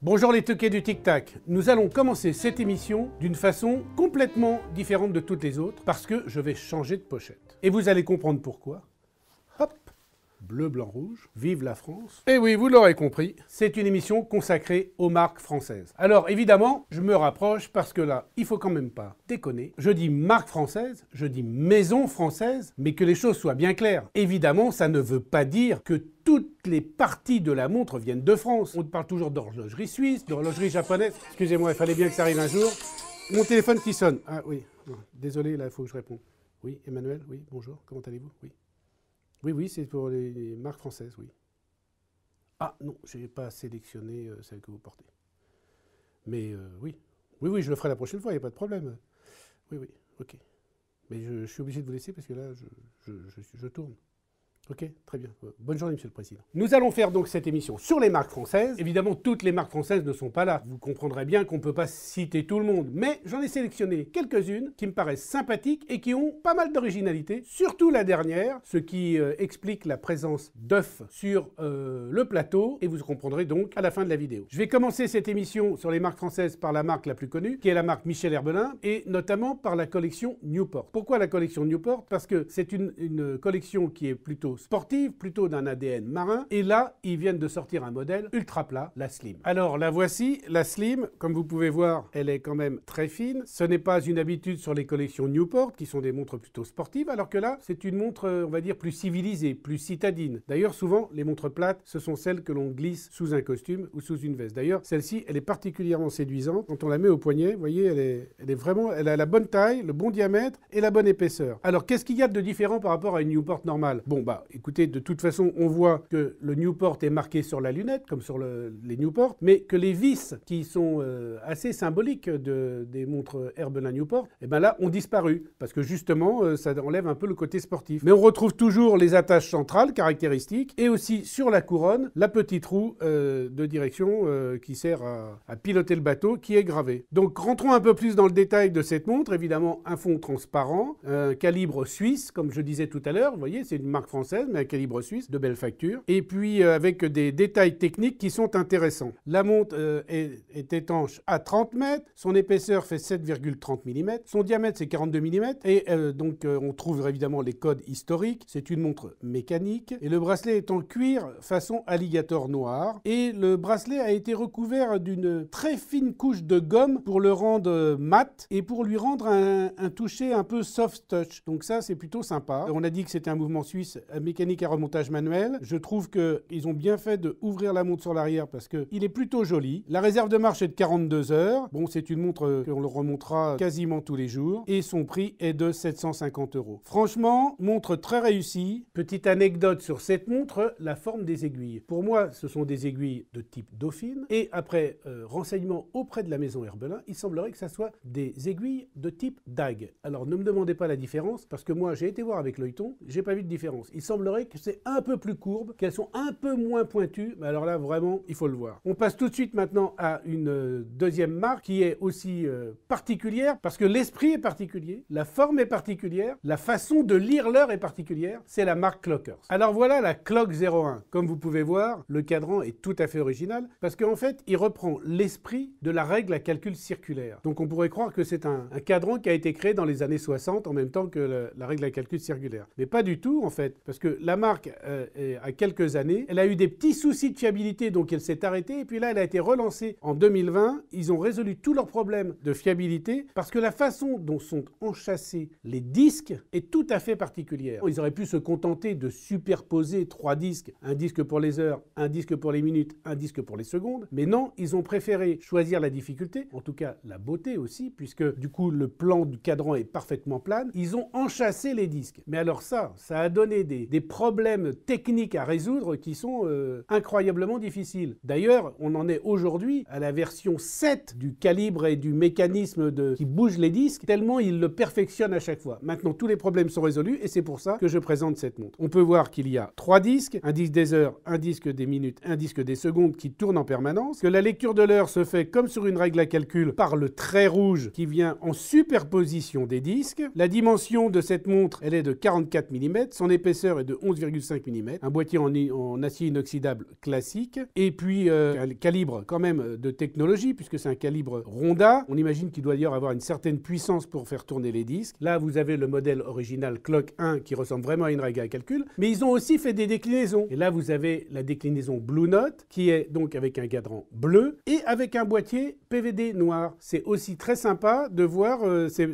Bonjour les toqués du Tic Tac. Nous allons commencer cette émission d'une façon complètement différente de toutes les autres parce que je vais changer de pochette. Et vous allez comprendre pourquoi. Hop Bleu, blanc, rouge. Vive la France. Et oui, vous l'aurez compris, c'est une émission consacrée aux marques françaises. Alors évidemment, je me rapproche parce que là, il faut quand même pas déconner. Je dis marque française, je dis maison française, mais que les choses soient bien claires. Évidemment, ça ne veut pas dire que toutes les parties de la montre viennent de France. On parle toujours d'horlogerie suisse, d'horlogerie japonaise. Excusez-moi, il fallait bien que ça arrive un jour. Mon téléphone qui sonne. Ah oui, ah, désolé, là, il faut que je réponde. Oui, Emmanuel, oui, bonjour, comment allez-vous Oui. Oui, oui, c'est pour les, marques françaises, oui. Ah non, je n'ai pas sélectionné euh, celle que vous portez. Mais euh, oui, oui, oui, je le ferai la prochaine fois, il n'y a pas de problème. Oui, oui, ok. Mais je, suis obligé de vous laisser parce que là, je tourne. Ok, très bien. Bonne journée, Monsieur le Président. Nous allons faire donc cette émission sur les marques françaises. Évidemment, toutes les marques françaises ne sont pas là. Vous comprendrez bien qu'on ne peut pas citer tout le monde, mais j'en ai sélectionné quelques-unes qui me paraissent sympathiques et qui ont pas mal d'originalité, surtout la dernière, ce qui euh, explique la présence d'œufs sur euh, le plateau, et vous comprendrez donc à la fin de la vidéo. Je vais commencer cette émission sur les marques françaises par la marque la plus connue, qui est la marque Michel Herbelin, et notamment par la collection Newport. Pourquoi la collection Newport Parce que c'est une collection qui est plutôt sportive, plutôt d'un ADN marin. Et là, ils viennent de sortir un modèle ultra plat, la Slim. Alors la voici, la Slim, comme vous pouvez voir, elle est quand même très fine. Ce n'est pas une habitude sur les collections Newport, qui sont des montres plutôt sportives, alors que là, c'est une montre, euh, on va dire, plus civilisée, plus citadine. D'ailleurs, souvent, les montres plates, ce sont celles que l'on glisse sous un costume ou sous une veste. D'ailleurs, celle-ci, elle est particulièrement séduisante. Quand on la met au poignet, vous voyez, elle est, vraiment, elle a la bonne taille, le bon diamètre et la bonne épaisseur. Alors, qu'est-ce qu'il y a de différent par rapport à une Newport normale Bon, bah, écoutez, de toute façon, on voit que le Newport est marqué sur la lunette, comme sur les Newport, mais que les vis qui sont euh, assez symboliques de, des montres Herbelin Newport, eh ben là, ont disparu, parce que justement, euh, ça enlève un peu le côté sportif. Mais on retrouve toujours les attaches centrales caractéristiques, et aussi sur la couronne, la petite roue euh, de direction qui sert à, à piloter le bateau, qui est gravée. Donc rentrons un peu plus dans le détail de cette montre, évidemment un fond transparent, un calibre suisse, comme je disais tout à l'heure, vous voyez, c'est une marque française, mais à calibre suisse de belle facture. Et puis euh, avec des détails techniques qui sont intéressants. La montre euh, est, étanche à 30 mètres, son épaisseur fait 7,30 mm, son diamètre c'est 42 mm, et euh, donc on trouve évidemment les codes historiques. C'est une montre mécanique, et le bracelet est en cuir façon alligator noir, et le bracelet a été recouvert d'une très fine couche de gomme pour le rendre mat et pour lui rendre un, un toucher un peu soft touch. Donc ça c'est plutôt sympa. On a dit que c'était un mouvement suisse mécanique à remontage manuel. Je trouve qu'ils ont bien fait de ouvrir la montre sur l'arrière parce qu'il est plutôt joli. La réserve de marche est de 42 heures. Bon, c'est une montre euh, qu'on le remontera quasiment tous les jours. Et son prix est de 750 euros. Franchement, montre très réussie. Petite anecdote sur cette montre, la forme des aiguilles. Pour moi, ce sont des aiguilles de type dauphine. Et après euh, renseignement auprès de la maison Herbelin, il semblerait que ça soit des aiguilles de type dag. Alors ne me demandez pas la différence parce que moi, j'ai été voir avec l'œilleton, j'ai pas vu de différence semblerait que c'est un peu plus courbe, qu'elles sont un peu moins pointues. Mais alors là, vraiment, il faut le voir. On passe tout de suite maintenant à une euh, deuxième marque qui est aussi euh, particulière parce que l'esprit est particulier, la forme est particulière, la façon de lire l'heure est particulière. C'est la marque Clockers. Alors voilà la Clock 01. Comme vous pouvez voir, le cadran est tout à fait original parce qu'en fait, il reprend l'esprit de la règle à calcul circulaire. Donc on pourrait croire que c'est un, cadran qui a été créé dans les années 60 en même temps que la règle à calcul circulaire. Mais pas du tout en fait, parce que la marque euh, a quelques années, elle a eu des petits soucis de fiabilité, donc elle s'est arrêtée. Et puis là, elle a été relancée en 2020. Ils ont résolu tous leurs problèmes de fiabilité parce que la façon dont sont enchassés les disques est tout à fait particulière. Ils auraient pu se contenter de superposer trois disques, un disque pour les heures, un disque pour les minutes, un disque pour les secondes. Mais non, ils ont préféré choisir la difficulté, en tout cas la beauté aussi, puisque du coup le plan du cadran est parfaitement plane. Ils ont enchassé les disques. Mais alors ça, ça a donné des des problèmes techniques à résoudre qui sont euh, incroyablement difficiles. D'ailleurs, on en est aujourd'hui à la version 7 du calibre et du mécanisme de, qui bouge les disques, tellement il le perfectionne à chaque fois. Maintenant, tous les problèmes sont résolus et c'est pour ça que je présente cette montre. On peut voir qu'il y a trois disques, un disque des heures, un disque des minutes, un disque des secondes qui tournent en permanence, que la lecture de l'heure se fait comme sur une règle à calcul par le trait rouge qui vient en superposition des disques. La dimension de cette montre, elle est de 44 mm, son épaisseur de 11,5 mm, un boîtier en, en, acier inoxydable classique, et puis euh, un calibre quand même de technologie, puisque c'est un calibre Ronda. On imagine qu'il doit d'ailleurs avoir une certaine puissance pour faire tourner les disques. Là, vous avez le modèle original Clock 1 qui ressemble vraiment à une règle à calcul, mais ils ont aussi fait des déclinaisons. Et là, vous avez la déclinaison Blue Note, qui est donc avec un cadran bleu et avec un boîtier PVD noir. C'est aussi très sympa de voir euh, ces,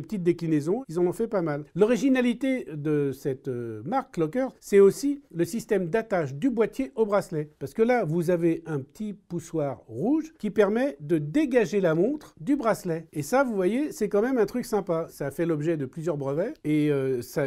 petites déclinaisons. Ils en ont fait pas mal. L'originalité de cette euh, marque, Clocker, c'est aussi le système d'attache du boîtier au bracelet. Parce que là, vous avez un petit poussoir rouge qui permet de dégager la montre du bracelet. Et ça, vous voyez, c'est quand même un truc sympa. Ça fait l'objet de plusieurs brevets et euh, ça,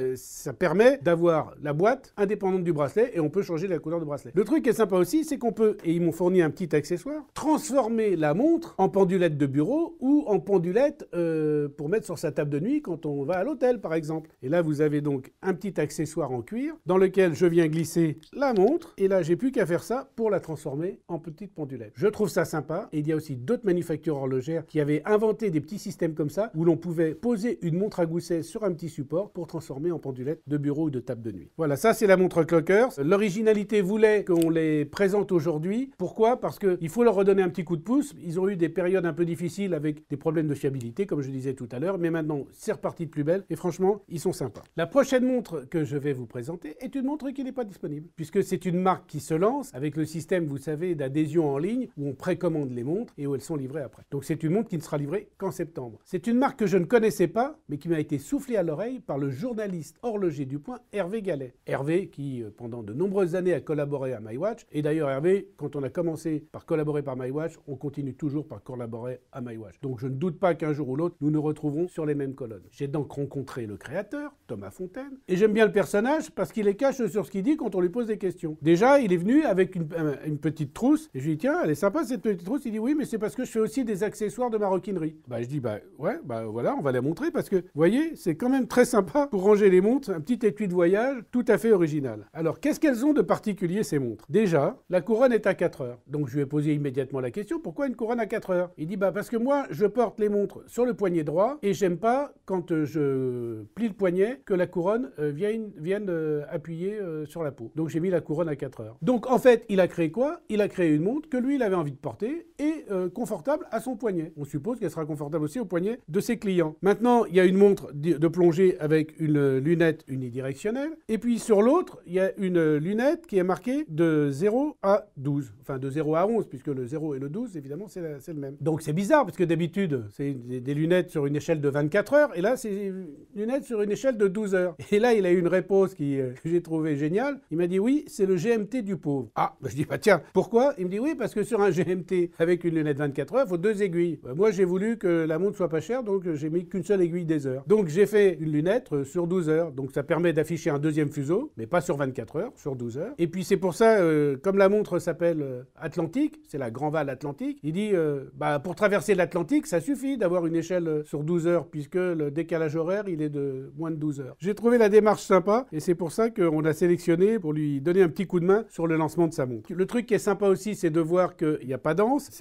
permet d'avoir la boîte indépendante du bracelet et on peut changer la couleur du bracelet. Le truc qui est sympa aussi, c'est qu'on peut, et ils m'ont fourni un petit accessoire, transformer la montre en pendulette de bureau ou en pendulette euh, pour mettre sur sa table de nuit quand on va à l'hôtel par exemple. Et là, vous avez donc un petit accessoire en cuir dans lequel je viens glisser la montre. Et là, j'ai plus qu'à faire ça pour la transformer en petite pendulette. Je trouve ça sympa. Et il y a aussi d'autres manufactures horlogères qui avaient inventé des petits systèmes comme ça où l'on pouvait poser une montre à gousset sur un petit support pour transformer en pendulette de bureau ou de table de nuit. Voilà, ça c'est la montre Clockers. L'originalité voulait qu'on les présente aujourd'hui. Pourquoi Parce qu'il faut leur redonner un petit coup de pouce. Ils ont eu des périodes un peu difficiles avec des problèmes de fiabilité, comme je disais tout à l'heure. Mais maintenant, c'est reparti de plus belle. Et franchement, ils sont sympas. La prochaine montre que je vais vous présenter, est une une qui qui n'est pas disponible. Puisque c'est une marque qui se lance avec le système, vous savez, d'adhésion en ligne où on précommande les montres et où elles sont livrées après. Donc c'est une montre qui ne sera livrée qu'en septembre. C'est une marque que je ne connaissais pas, mais qui m'a été soufflée à l'oreille par le journaliste horloger du point Hervé Gallet. Hervé qui, euh, pendant de nombreuses années, a collaboré à MyWatch. Et d'ailleurs, Hervé, quand on a commencé par collaborer par MyWatch, on continue toujours par collaborer à MyWatch. Donc je ne doute pas qu'un jour ou l'autre, nous nous retrouverons sur les mêmes colonnes. J'ai donc rencontré le créateur, Thomas Fontaine, et j'aime bien le personnage parce qu'il les cache sur ce qu'il dit quand on lui pose des questions. Déjà, il est venu avec une, petite trousse, et je lui dis, tiens, elle est sympa cette petite trousse. Il dit, oui, mais c'est parce que je fais aussi des accessoires de maroquinerie. Bah, je dis, bah ouais, bah voilà, on va la montrer, parce que, vous voyez, c'est quand même très sympa pour ranger les montres, un petit étui de voyage tout à fait original. Alors, qu'est-ce qu'elles ont de particulier ces montres Déjà, la couronne est à 4 heures. Donc, je lui ai posé immédiatement la question, pourquoi une couronne à 4 heures Il dit, bah parce que moi, je porte les montres sur le poignet droit, et j'aime pas, quand euh, je plie le poignet, que la couronne euh, vienne, vienne euh, appuyé euh, sur la peau. Donc j'ai mis la couronne à 4 heures. Donc en fait, il a créé quoi Il a créé une montre que lui, il avait envie de porter et euh, confortable à son poignet. On suppose qu'elle sera confortable aussi au poignet de ses clients. Maintenant, il y a une montre de plongée avec une lunette unidirectionnelle. Et puis sur l'autre, il y a une lunette qui est marquée de 0 à 12. Enfin, de 0 à 11, puisque le 0 et le 12, évidemment, c'est le même. Donc c'est bizarre, parce que d'habitude, c'est des lunettes sur une échelle de 24 heures. Et là, c'est une lunette sur une échelle de 12 heures. Et là, il a eu une réponse qui euh, que j'ai trouvé génial. Il m'a dit oui, c'est le GMT du pauvre. Ah, ben, je dis bah tiens, pourquoi Il me dit oui, parce que sur un GMT avec une lunette 24 heures, il faut deux aiguilles. Ben, moi, j'ai voulu que la montre soit pas chère, donc euh, j'ai mis qu'une seule aiguille des heures. Donc j'ai fait une lunette euh, sur 12 heures. Donc ça permet d'afficher un deuxième fuseau, mais pas sur 24 heures, sur 12 heures. Et puis c'est pour ça, comme la montre s'appelle Atlantique, c'est la Grand Val Atlantique, il dit bah, pour traverser l'Atlantique, ça suffit d'avoir une échelle sur 12 heures, puisque le décalage horaire, il est de moins de 12 heures. J'ai trouvé la démarche sympa et c'est c'est pour ça qu'on l'a sélectionné pour lui donner un petit coup de main sur le lancement de sa montre. Le truc qui est sympa aussi, c'est de voir qu'il n'y a pas d'anse,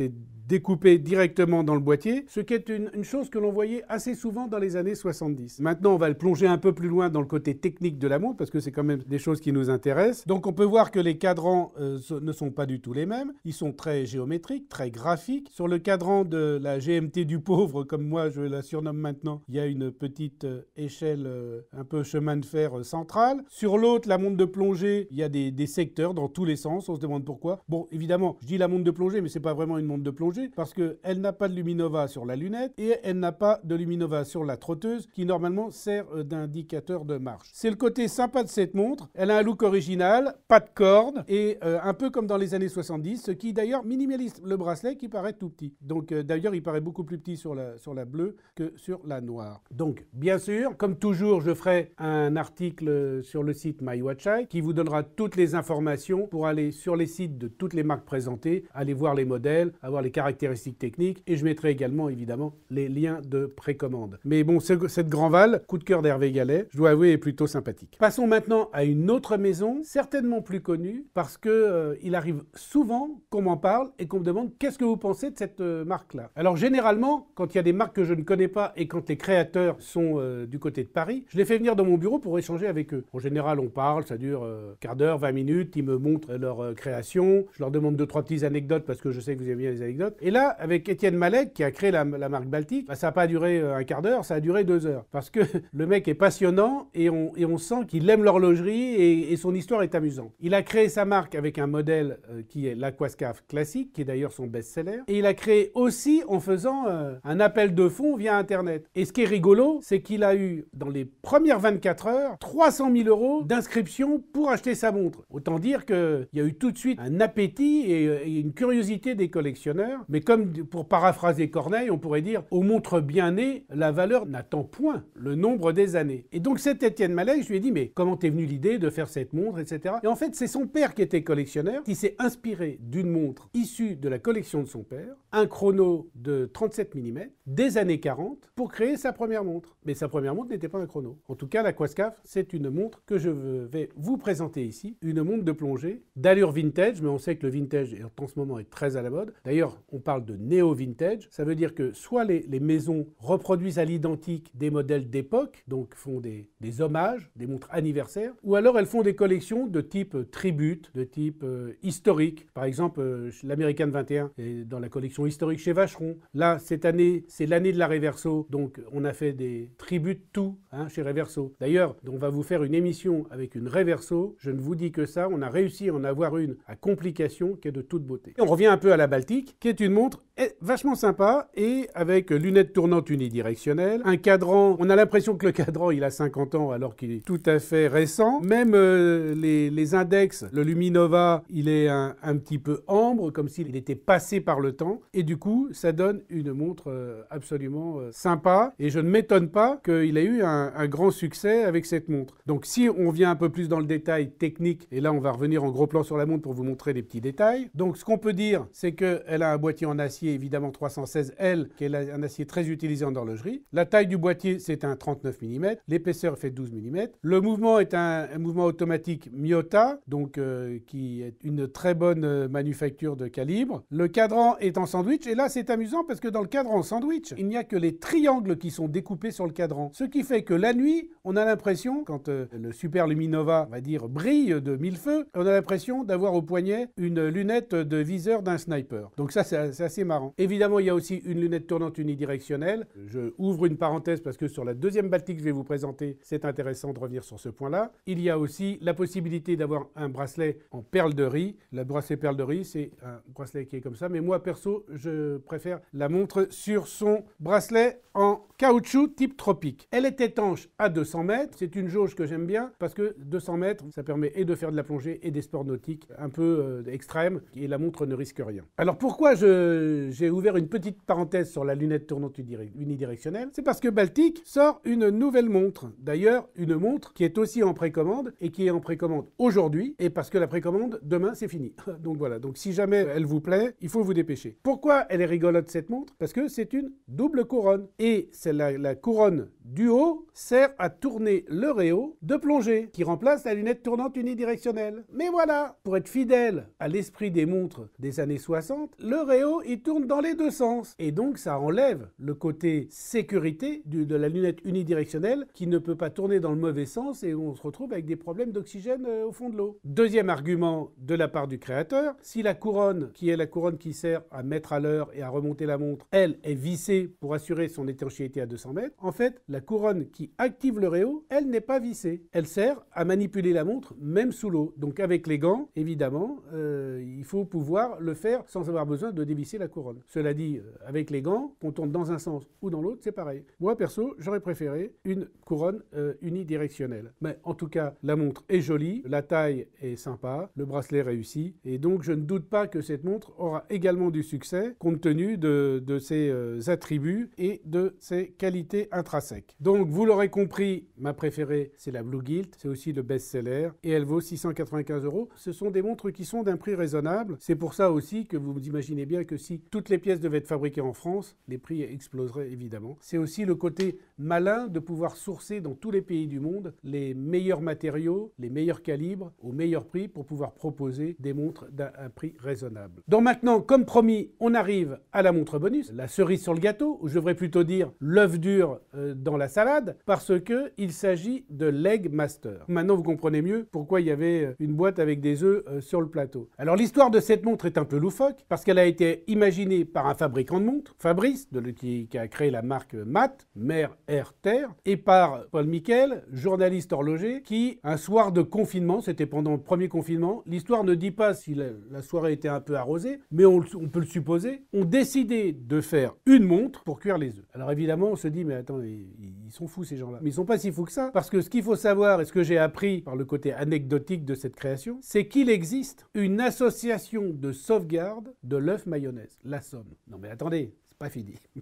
découpé directement dans le boîtier, ce qui est une, chose que l'on voyait assez souvent dans les années 70. Maintenant, on va le plonger un peu plus loin dans le côté technique de la montre, parce que c'est quand même des choses qui nous intéressent. Donc on peut voir que les cadrans euh, ne sont pas du tout les mêmes, ils sont très géométriques, très graphiques. Sur le cadran de la GMT du pauvre, comme moi je la surnomme maintenant, il y a une petite euh, échelle euh, un peu chemin de fer centrale. Sur l'autre, la montre de plongée, il y a des, secteurs dans tous les sens, on se demande pourquoi. Bon, évidemment, je dis la montre de plongée, mais ce n'est pas vraiment une montre de plongée, parce qu'elle n'a pas de luminova sur la lunette et elle n'a pas de luminova sur la trotteuse qui normalement sert euh, d'indicateur de marche. C'est le côté sympa de cette montre. Elle a un look original, pas de corde et euh, un peu comme dans les années 70, ce qui d'ailleurs minimalise le bracelet qui paraît tout petit. Donc euh, d'ailleurs il paraît beaucoup plus petit sur la, sur la bleue que sur la noire. Donc bien sûr, comme toujours, je ferai un article sur le site MyWatchEye qui vous donnera toutes les informations pour aller sur les sites de toutes les marques présentées, aller voir les modèles, avoir les cartes caractéristiques techniques et je mettrai également évidemment les liens de précommande. Mais bon, cette cette Grandval, coup de cœur d'Hervé Gallet, je dois avouer, est plutôt sympathique. Passons maintenant à une autre maison, certainement plus connue, parce que euh, il arrive souvent qu'on m'en parle et qu'on me demande qu'est-ce que vous pensez de cette euh, marque-là. Alors généralement, quand il y a des marques que je ne connais pas et quand les créateurs sont euh, du côté de Paris, je les fais venir dans mon bureau pour échanger avec eux. En général, on parle, ça dure quart d'heure, 20 minutes, ils me montrent leur création, je leur demande deux trois petites anecdotes parce que je sais que vous aimez bien les anecdotes. Et là, avec Étienne Malek, qui a créé la, marque Baltique, bah, ça n'a pas duré euh, un quart d'heure, ça a duré deux heures. Parce que le mec est passionnant et on, sent qu'il aime l'horlogerie et, et, son histoire est amusante. Il a créé sa marque avec un modèle euh, qui est l'Aquascaf classique, qui est d'ailleurs son best-seller. Et il a créé aussi en faisant euh, un appel de fonds via Internet. Et ce qui est rigolo, c'est qu'il a eu, dans les premières 24 heures, 300 000 euros d'inscription pour acheter sa montre. Autant dire qu'il y a eu tout de suite un appétit et une curiosité des collectionneurs mais comme pour paraphraser Corneille, on pourrait dire Aux montres bien nées, la valeur n'attend point le nombre des années. Et donc cet Étienne Malek, je lui ai dit Mais comment t'es venu l'idée de faire cette montre, etc. Et en fait, c'est son père qui était collectionneur, qui s'est inspiré d'une montre issue de la collection de son père, un chrono de 37 mm des années 40 pour créer sa première montre. Mais sa première montre n'était pas un chrono. En tout cas, la Quascaf, c'est une montre que je vais vous présenter ici, une montre de plongée d'allure vintage, mais on sait que le vintage en ce moment est très à la mode. D'ailleurs, on parle de néo-vintage. Ça veut dire que soit les, maisons reproduisent à l'identique des modèles d'époque, donc font des, hommages, des montres anniversaires, ou alors elles font des collections de type tribute, de type euh, historique. Par exemple, euh, l'américaine l'American 21 est dans la collection historique chez Vacheron. Là, cette année, c'est l'année de la Reverso, donc on a fait des tributes tout hein, chez Reverso. D'ailleurs, on va vous faire une émission avec une Reverso. Je ne vous dis que ça, on a réussi à en avoir une à complication qui est de toute beauté. on revient un peu à la Baltique, qui est une montre eh, vachement sympa et avec lunettes tournantes unidirectionnelles, un cadran, on a l'impression que le cadran il a 50 ans alors qu'il est tout à fait récent. Même euh, les, index, le Luminova, il est un, petit peu ambre comme s'il était passé par le temps et du coup ça donne une montre euh, absolument euh, sympa et je ne m'étonne pas qu'il ait eu un, un grand succès avec cette montre. Donc si on vient un peu plus dans le détail technique et là on va revenir en gros plan sur la montre pour vous montrer les petits détails. Donc ce qu'on peut dire c'est qu'elle a un boîtier en acier évidemment 316L, qui est un acier très utilisé en horlogerie. La taille du boîtier, c'est un 39 mm. L'épaisseur fait 12 mm. Le mouvement est un, mouvement automatique Miota, donc euh, qui est une très bonne euh, manufacture de calibre. Le cadran est en sandwich. Et là, c'est amusant parce que dans le cadran sandwich, il n'y a que les triangles qui sont découpés sur le cadran. Ce qui fait que la nuit, on a l'impression, quand euh, le Super Luminova, on va dire, brille de mille feux, on a l'impression d'avoir au poignet une lunette de viseur d'un sniper. Donc ça, c'est assez marrant. Évidemment, il y a aussi une lunette tournante unidirectionnelle. Je ouvre une parenthèse parce que sur la deuxième Baltique que je vais vous présenter, c'est intéressant de revenir sur ce point-là. Il y a aussi la possibilité d'avoir un bracelet en perles de riz. Le bracelet perles de riz, c'est un bracelet qui est comme ça. Mais moi, perso, je préfère la montre sur son bracelet en Caoutchouc type tropique. Elle est étanche à 200 mètres. C'est une jauge que j'aime bien parce que 200 mètres, ça permet et de faire de la plongée et des sports nautiques un peu euh, extrêmes. Et la montre ne risque rien. Alors pourquoi j'ai ouvert une petite parenthèse sur la lunette tournante unidirectionnelle C'est parce que Baltic sort une nouvelle montre. D'ailleurs, une montre qui est aussi en précommande et qui est en précommande aujourd'hui. Et parce que la précommande, demain, c'est fini. Donc voilà. Donc si jamais elle vous plaît, il faut vous dépêcher. Pourquoi elle est rigolote cette montre Parce que c'est une double couronne. Et cette la, couronne du haut sert à tourner le réo de plongée, qui remplace la lunette tournante unidirectionnelle. Mais voilà, pour être fidèle à l'esprit des montres des années 60, le réo il tourne dans les deux sens. Et donc ça enlève le côté sécurité de la lunette unidirectionnelle qui ne peut pas tourner dans le mauvais sens et on se retrouve avec des problèmes d'oxygène euh, au fond de l'eau. Deuxième argument de la part du créateur, si la couronne, qui est la couronne qui sert à mettre à l'heure et à remonter la montre, elle est vissée pour assurer son étanchéité 200 mètres, en fait, la couronne qui active le réo, elle n'est pas vissée. Elle sert à manipuler la montre même sous l'eau. Donc avec les gants, évidemment, euh, il faut pouvoir le faire sans avoir besoin de dévisser la couronne. Cela dit, euh, avec les gants, qu'on tourne dans un sens ou dans l'autre, c'est pareil. Moi, perso, j'aurais préféré une couronne euh, unidirectionnelle. Mais en tout cas, la montre est jolie, la taille est sympa, le bracelet réussi, et donc je ne doute pas que cette montre aura également du succès compte tenu de, ses attributs et de ses qualité intrinsèque. Donc vous l'aurez compris, ma préférée c'est la Blue Guilt, c'est aussi le best-seller et elle vaut 695 euros. Ce sont des montres qui sont d'un prix raisonnable. C'est pour ça aussi que vous imaginez bien que si toutes les pièces devaient être fabriquées en France, les prix exploseraient évidemment. C'est aussi le côté malin de pouvoir sourcer dans tous les pays du monde les meilleurs matériaux, les meilleurs calibres au meilleur prix pour pouvoir proposer des montres d'un prix raisonnable. Donc maintenant, comme promis, on arrive à la montre bonus, la cerise sur le gâteau, ou je devrais plutôt dire le l'œuf dur euh, dans la salade parce que il s'agit de l'Egg Master. Maintenant, vous comprenez mieux pourquoi il y avait euh, une boîte avec des œufs euh, sur le plateau. Alors, l'histoire de cette montre est un peu loufoque parce qu'elle a été imaginée par un fabricant de montres, Fabrice, de qui, a créé la marque MAT, Mer Air Terre, et par Paul Miquel, journaliste horloger, qui, un soir de confinement, c'était pendant le premier confinement, l'histoire ne dit pas si la, soirée était un peu arrosée, mais on, on peut le supposer, ont décidé de faire une montre pour cuire les œufs. Alors, évidemment, on se dit, mais attends, ils, sont fous ces gens-là. Mais ils sont pas si fous que ça, parce que ce qu'il faut savoir et ce que j'ai appris par le côté anecdotique de cette création, c'est qu'il existe une association de sauvegarde de l'œuf mayonnaise, la Somme. Non mais attendez, c'est pas fini.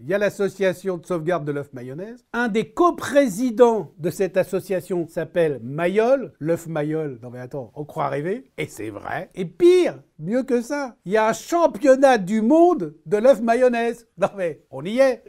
Il y a l'association de sauvegarde de l'œuf mayonnaise. Un des coprésidents de cette association s'appelle Mayol, l'œuf Mayol. Non mais attends, on croit rêver. Et c'est vrai. Et pire, mieux que ça, il y a un championnat du monde de l'œuf mayonnaise. Non mais on y est.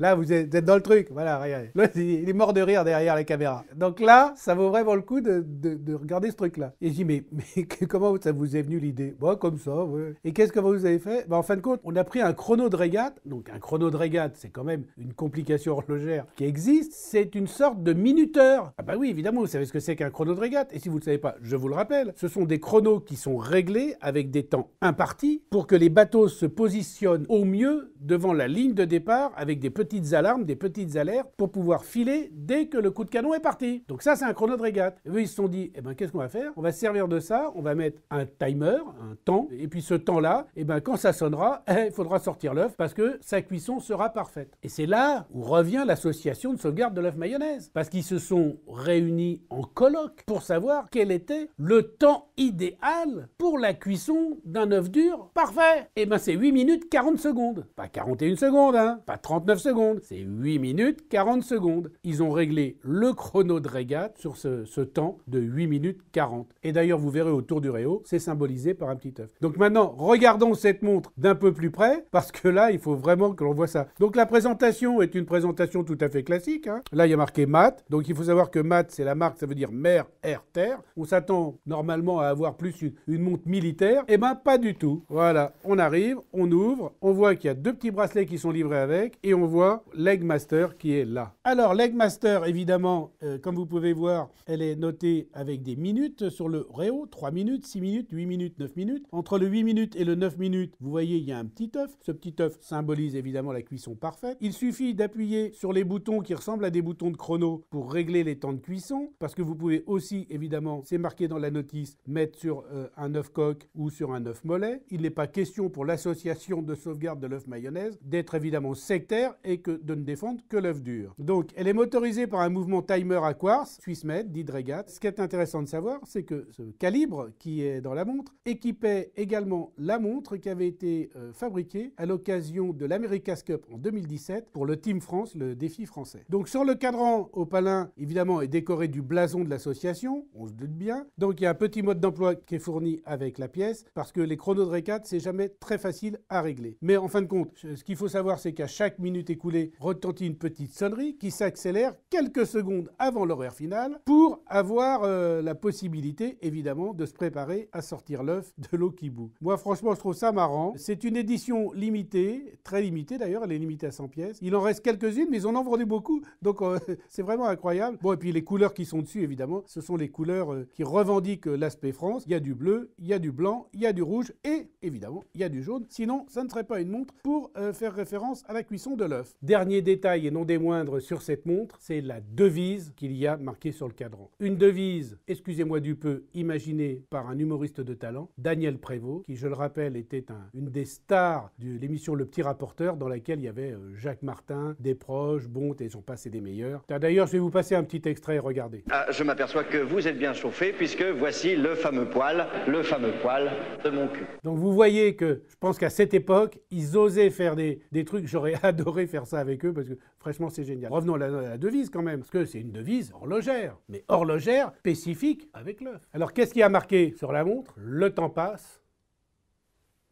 Là, vous êtes, dans le truc. Voilà, regardez. il est mort de rire derrière la caméra. Donc là, ça vaut vraiment le coup de, regarder ce truc-là. Et je dis, mais, comment ça vous est venu l'idée Bon, bah, comme ça, ouais. Et qu'est-ce que vous avez fait Bah, En fin de compte, on a pris un chrono de régate. Donc un chrono de régate, c'est quand même une complication horlogère qui existe. C'est une sorte de minuteur. Ah bah ben oui, évidemment, vous savez ce que c'est qu'un chrono de régate. Et si vous ne le savez pas, je vous le rappelle, ce sont des chronos qui sont réglés avec des temps impartis pour que les bateaux se positionnent au mieux devant la ligne de départ avec des petits petites alarmes, des petites alertes pour pouvoir filer dès que le coup de canon est parti. Donc ça, c'est un chrono de régate. Et eux, ils se sont dit, eh ben, qu'est-ce qu'on va faire On va se servir de ça, on va mettre un timer, un temps, et puis ce temps-là, eh ben, quand ça sonnera, il faudra sortir l'œuf parce que sa cuisson sera parfaite. Et c'est là où revient l'association de sauvegarde de l'œuf mayonnaise, parce qu'ils se sont réunis en colloque pour savoir quel était le temps idéal pour la cuisson d'un œuf dur parfait. Et eh ben, c'est 8 minutes 40 secondes. Pas 41 secondes, hein, pas 39 secondes c'est 8 minutes 40 secondes. Ils ont réglé le chrono de régate sur ce, temps de 8 minutes 40. Et d'ailleurs, vous verrez autour du réo, c'est symbolisé par un petit œuf. Donc maintenant, regardons cette montre d'un peu plus près, parce que là, il faut vraiment que l'on voit ça. Donc la présentation est une présentation tout à fait classique. Hein. Là, il y a marqué MAT. Donc il faut savoir que MAT, c'est la marque, ça veut dire mer, air, terre. On s'attend normalement à avoir plus une, montre militaire. Eh ben, pas du tout. Voilà, on arrive, on ouvre, on voit qu'il y a deux petits bracelets qui sont livrés avec, et on voit L'Eggmaster Master qui est là. Alors Master, évidemment, euh, comme vous pouvez voir, elle est notée avec des minutes sur le réo, 3 minutes, 6 minutes, 8 minutes, 9 minutes. Entre le 8 minutes et le 9 minutes, vous voyez, il y a un petit œuf. Ce petit œuf symbolise évidemment la cuisson parfaite. Il suffit d'appuyer sur les boutons qui ressemblent à des boutons de chrono pour régler les temps de cuisson, parce que vous pouvez aussi, évidemment, c'est marqué dans la notice, mettre sur euh, un œuf coq ou sur un œuf mollet. Il n'est pas question pour l'association de sauvegarde de l'œuf mayonnaise d'être évidemment sectaire et que, de ne défendre que l'œuf dur. Donc, elle est motorisée par un mouvement timer à quartz, Swissmed, Dregat. Ce qui est intéressant de savoir, c'est que ce calibre qui est dans la montre équipait également la montre qui avait été euh, fabriquée à l'occasion de l'America's Cup en 2017 pour le Team France, le défi français. Donc, sur le cadran opalin, évidemment, est décoré du blason de l'association, on se doute bien. Donc, il y a un petit mode d'emploi qui est fourni avec la pièce parce que les chronos Dregat, c'est jamais très facile à régler. Mais en fin de compte, ce qu'il faut savoir, c'est qu'à chaque minute écoulée, retentit une petite sonnerie qui s'accélère quelques secondes avant l'horaire final pour avoir euh, la possibilité, évidemment, de se préparer à sortir l'œuf de l'eau qui boue. Moi, franchement, je trouve ça marrant. C'est une édition limitée, très limitée d'ailleurs, elle est limitée à 100 pièces. Il en reste quelques-unes, mais ils en ont vendu beaucoup, donc euh, c'est vraiment incroyable. Bon, et puis les couleurs qui sont dessus, évidemment, ce sont les couleurs euh, qui revendiquent l'aspect France. Il y a du bleu, il y a du blanc, il y a du rouge et, évidemment, il y a du jaune. Sinon, ça ne serait pas une montre pour faire référence à la cuisson de l'œuf. Dernier détail et non des moindres sur cette montre, c'est la devise qu'il y a marquée sur le cadran. Une devise, excusez-moi du peu, imaginée par un humoriste de talent, Daniel Prévost, qui je le rappelle était une des stars de l'émission Le Petit Rapporteur dans laquelle il y avait euh, Jacques Martin, des proches, Bonte et j'en passe des meilleurs. D'ailleurs, je vais vous passer un petit extrait, regardez. Ah, je m'aperçois que vous êtes bien chauffé puisque voici le fameux poil, le fameux poil de mon cul. Donc vous voyez que je pense qu'à cette époque, ils osaient faire des, des trucs, j'aurais adoré faire ça avec eux parce que franchement c'est génial. Revenons à la, devise quand même, parce que c'est une devise horlogère, mais horlogère spécifique avec l'œuf. Alors qu'est-ce qui a marqué sur la montre Le temps passe,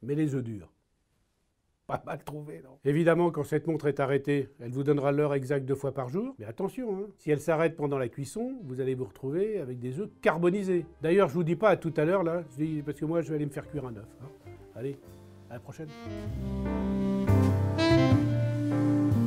mais les œufs durent. Pas mal trouvé, non Évidemment, quand cette montre est arrêtée, elle vous donnera l'heure exacte deux fois par jour. Mais attention, hein, si elle s'arrête pendant la cuisson, vous allez vous retrouver avec des œufs carbonisés. D'ailleurs, je vous dis pas à tout à l'heure, là, parce que moi, je vais aller me faire cuire un œuf. Hein. Allez, à la prochaine. Thank you.